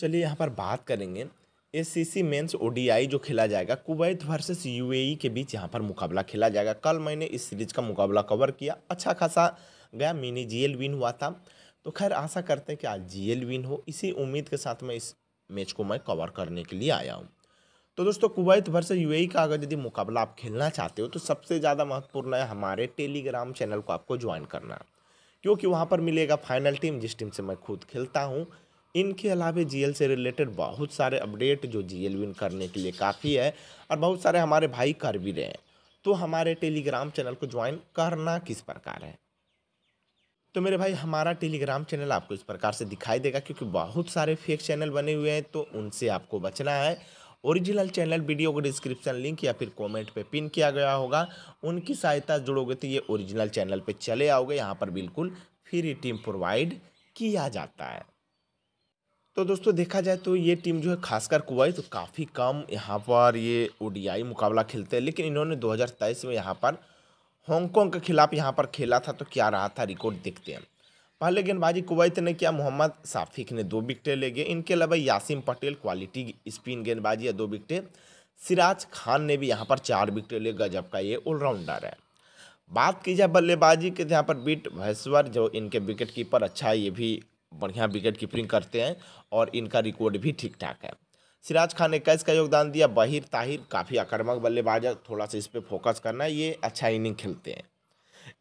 चलिए यहाँ पर बात करेंगे एस सी सी मेन्स ओ जो खेला जाएगा कुवैत वर्सेस यूएई e के बीच यहाँ पर मुकाबला खेला जाएगा कल मैंने इस सीरीज का मुकाबला कवर किया अच्छा खासा गया मिनी जीएल विन हुआ था तो खैर आशा करते हैं कि आज जीएल विन हो इसी उम्मीद के साथ मैं इस मैच को मैं कवर करने के लिए आया हूँ तो दोस्तों कुवैत वर्सेस यूएई e का अगर यदि मुकाबला आप खेलना चाहते हो तो सबसे ज़्यादा महत्वपूर्ण है हमारे टेलीग्राम चैनल को आपको ज्वाइन करना क्योंकि वहाँ पर मिलेगा फाइनल टीम जिस टीम से मैं खुद खेलता हूँ इनके अलावा जी से रिलेटेड बहुत सारे अपडेट जो जी विन करने के लिए काफ़ी है और बहुत सारे हमारे भाई कर भी रहे हैं तो हमारे टेलीग्राम चैनल को ज्वाइन करना किस प्रकार है तो मेरे भाई हमारा टेलीग्राम चैनल आपको इस प्रकार से दिखाई देगा क्योंकि बहुत सारे फेक चैनल बने हुए हैं तो उनसे आपको बचना है ओरिजिनल चैनल वीडियो को डिस्क्रिप्शन लिंक या फिर कमेंट पे पिन किया गया होगा उनकी सहायता जुड़ोगे तो ये ओरिजिनल चैनल पे चले आओगे यहाँ पर बिल्कुल फ्री टीम प्रोवाइड किया जाता है तो दोस्तों देखा जाए तो ये टीम जो है खासकर कुवैत तो काफ़ी कम यहाँ पर ये ओडीआई मुकाबला खेलते हैं लेकिन इन्होंने 2023 में यहाँ पर हांगकॉन्ग के खिलाफ यहाँ पर खेला था तो क्या रहा था रिकॉर्ड देखते हैं पहले गेंदबाजी कुवैत ने किया मोहम्मद साफिक ने दो विकटें ले गए इनके अलावा यासिम पटेल क्वालिटी स्पिन गेंदबाजी या दो विकटें सिराज खान ने भी यहाँ पर चार विकटें ले गजब का ये ऑलराउंडर है बात की जाए बल्लेबाजी के तो यहाँ पर बीट भैसवर जो इनके विकेट कीपर अच्छा ये भी बढ़िया विकेट कीपिंग करते हैं और इनका रिकॉर्ड भी ठीक ठाक है सिराज खान ने कैच का योगदान दिया बहिर ताहिर काफ़ी आक्रमक बल्लेबाज है थोड़ा सा इस पर फोकस करना है ये अच्छा इनिंग खेलते हैं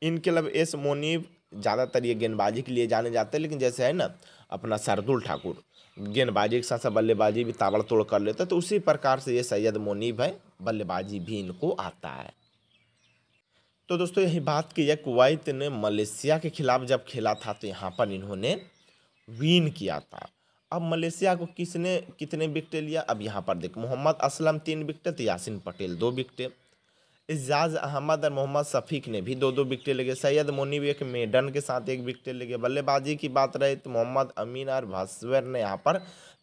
इनके लब एस मोनीब ज़्यादातर ये गेंदबाजी के लिए जाने जाते हैं लेकिन जैसे है ना अपना सरदुल ठाकुर गेंदबाजी के साथ साथ बल्लेबाजी भी ताबड़तोड़ कर लेते हैं तो उसी प्रकार से ये सैयद मोनीब है बल्लेबाजी भी इनको आता है तो दोस्तों यही बात की है कुवैत ने मलेशिया के खिलाफ जब खेला था तो यहाँ पर इन्होंने विन किया था अब मलेशिया को किसने कितने विकटें लिया अब यहाँ पर देख मोहम्मद असलम तीन विकटें तो यासिन पटेल दो विकटें एजाज अहमद और मोहम्मद शफीक ने भी दो दो विकटें लगे सैयद मोनी भी एक मेडन के साथ एक विकटें लगे बल्लेबाजी की बात रही तो मोहम्मद अमीन और भास्वर ने यहाँ पर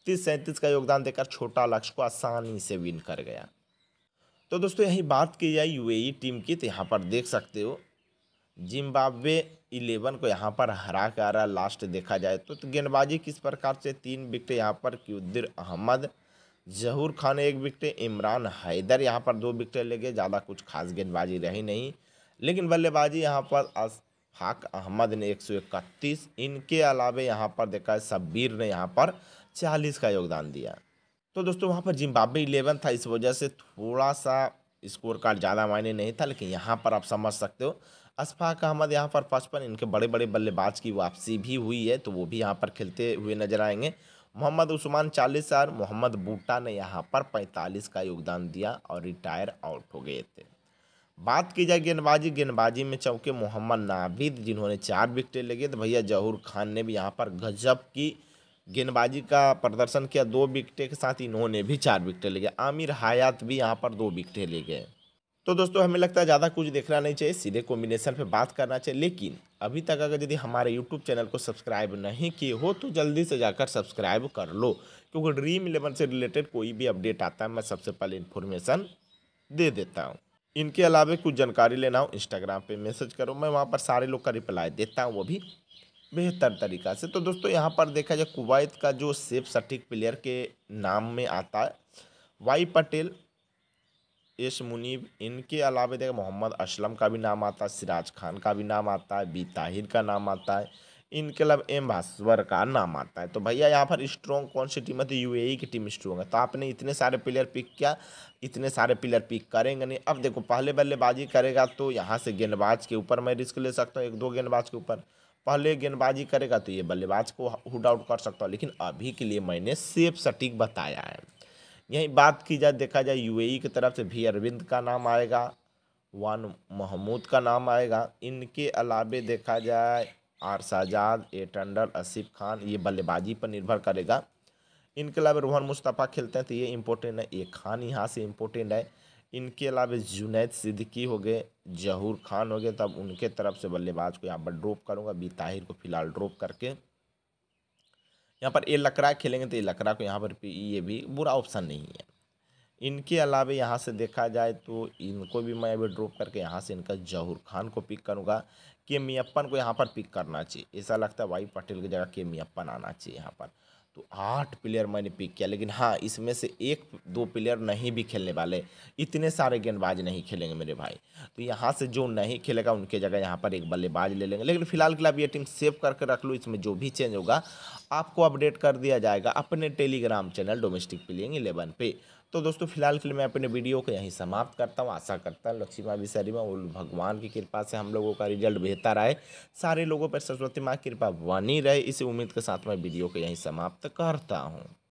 तीस सैंतीस का योगदान देकर छोटा लक्ष्य को आसानी से विन कर गया तो दोस्तों यही बात की जाए यूएई e टीम की तो यहाँ पर देख सकते हो जिम्बाब्वे इलेवन को यहाँ पर हरा कर आ रहा लास्ट देखा जाए तो, तो गेंदबाजी किस प्रकार से तीन विकेट यहाँ पर क्यूदिर अहमद जहूर खान एक विकेट इमरान हैदर यहाँ पर दो विकेट ले गए ज़्यादा कुछ खास गेंदबाजी रही नहीं लेकिन बल्लेबाजी यहाँ पर अशफाक अहमद ने एक सौ इकतीस इनके अलावा यहाँ पर देखा शब्बीर ने यहाँ पर चालीस का योगदान दिया तो दोस्तों वहाँ पर जिम्बाब्वे इलेवन था इस वजह से थोड़ा सा स्कोर कार्ड ज़्यादा मायने नहीं था लेकिन यहाँ पर आप समझ सकते हो अशफाक अहमद यहाँ पर पचपन इनके बड़े बड़े बल्लेबाज की वापसी भी हुई है तो वो भी यहाँ पर खेलते हुए नजर आएंगे मोहम्मद उस्मान चालीस और मोहम्मद बूटा ने यहाँ पर पैंतालीस का योगदान दिया और रिटायर आउट हो गए थे बात की जाए गेंदबाजी गेंदबाजी में चौके मोहम्मद नाविद जिन्होंने चार ले लगे तो भैया जहूर खान ने भी यहाँ पर गजब की गेंदबाजी का प्रदर्शन किया दो विकटे के साथ इन्होंने भी चार विकेटें ले गए आमिर हयात भी यहाँ पर दो विकेटें ले गए तो दोस्तों हमें लगता है ज़्यादा कुछ देखना नहीं चाहिए सीधे कॉम्बिनेशन पे बात करना चाहिए लेकिन अभी तक अगर यदि हमारे यूट्यूब चैनल को सब्सक्राइब नहीं किए हो तो जल्दी से जाकर सब्सक्राइब कर लो क्योंकि ड्रीम इलेवन से रिलेटेड कोई भी अपडेट आता है मैं सबसे पहले इन्फॉर्मेशन दे देता हूँ इनके अलावा कुछ जानकारी लेना हो इंस्टाग्राम पर मैसेज करो मैं वहाँ पर सारे लोग का रिप्लाई देता हूँ वो भी बेहतर तरीका से तो दोस्तों यहाँ पर देखा जाए कुवैत का जो सेफ सटीक प्लेयर के नाम में आता है वाई पटेल एस मुनीब इनके अलावा देखें मोहम्मद असलम का भी नाम आता है सिराज खान का भी नाम आता है बी ताहिर का नाम आता है इनके अलावा एम भास्वर का नाम आता है तो भैया यहाँ पर स्ट्रॉन्ग कौन सी टीम है तो यू e की टीम स्ट्रॉन्ग है तो आपने इतने सारे प्लेयर पिक किया इतने सारे प्लेयर पिक करेंगे नहीं अब देखो पहले बल्लेबाजी करेगा तो यहाँ से गेंदबाज के ऊपर मैं रिस्क ले सकता हूँ एक दो गेंदबाज के ऊपर पहले गेंदबाजी करेगा तो ये बल्लेबाज को हुड आउट कर सकता हूँ लेकिन अभी के लिए मैंने सेफ सटीक बताया है यही बात की जाए देखा जाए यूएई e की तरफ से भी अरविंद का नाम आएगा वान महमूद का नाम आएगा इनके अलावे देखा जाए आर शाहजाद ए टंडल आसिफ खान ये बल्लेबाजी पर निर्भर करेगा इनके अलावा रोहन मुस्तफ़ा खेलते हैं तो ये इम्पोर्टेंट है ये खान यहाँ से इम्पोर्टेंट है इनके अलावा जुनेद सिद्दीकी हो गए जहूर खान हो गए तब उनके तरफ से बल्लेबाज को यहाँ पर ड्रॉप करूँगा बी ताहिर को फिलहाल ड्रॉप करके यहाँ पर ए लकड़ा खेलेंगे तो ये लकड़ा को यहाँ पर ये भी बुरा ऑप्शन नहीं है इनके अलावा यहाँ से देखा जाए तो इनको भी मैं अभी ड्रॉप करके यहाँ से इनका जहूर खान को पिक करूँगा के मियप्पन को यहाँ पर पिक करना चाहिए ऐसा लगता है वाई पटेल की जगह के मियप्पन आना चाहिए यहाँ पर तो आठ प्लेयर मैंने पिक किया लेकिन हाँ इसमें से एक दो प्लेयर नहीं भी खेलने वाले इतने सारे गेंदबाज नहीं खेलेंगे मेरे भाई तो यहाँ से जो नहीं खेलेगा उनके जगह यहाँ पर एक बल्लेबाज ले लेंगे लेकिन फिलहाल के लिए आप ये टीम सेव करके रख लो इसमें जो भी चेंज होगा आपको अपडेट कर दिया जाएगा अपने Telegram channel domestic playing eleven पे तो दोस्तों फिलहाल के लिए मैं अपने वीडियो को यहीं समाप्त करता हूँ आशा करता हूँ लक्ष्मी माँ विशारी माँ भगवान की कृपा से हम लोगों का रिजल्ट बेहतर आए सारे लोगों पर सरस्वती माँ की कृपा बनी रहे इसी उम्मीद के साथ मैं वीडियो को यहीं समाप्त करता हूँ